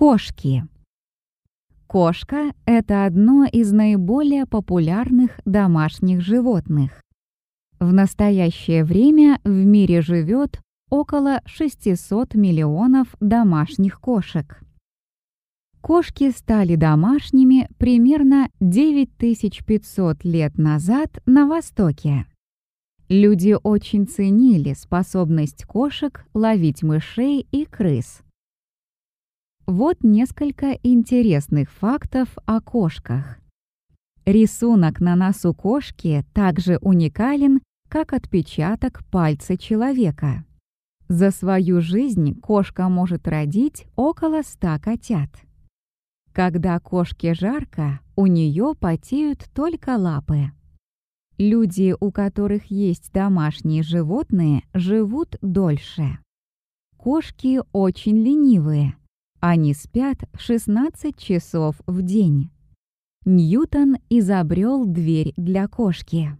Кошки. Кошка – это одно из наиболее популярных домашних животных. В настоящее время в мире живет около 600 миллионов домашних кошек. Кошки стали домашними примерно 9500 лет назад на Востоке. Люди очень ценили способность кошек ловить мышей и крыс – вот несколько интересных фактов о кошках. Рисунок на носу кошки также уникален, как отпечаток пальца человека. За свою жизнь кошка может родить около ста котят. Когда кошке жарко, у нее потеют только лапы. Люди, у которых есть домашние животные, живут дольше. Кошки очень ленивые, они спят 16 часов в день. Ньютон изобрел дверь для кошки.